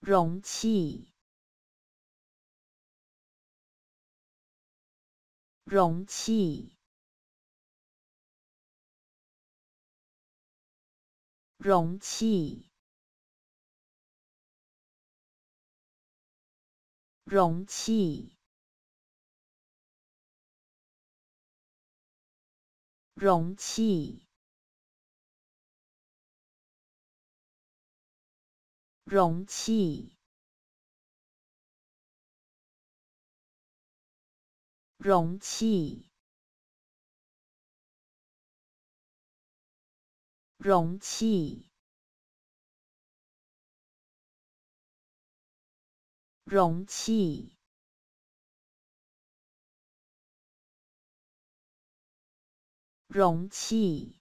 容器，容器，容器，容器，容器。容器，容器，容器，容器，容器。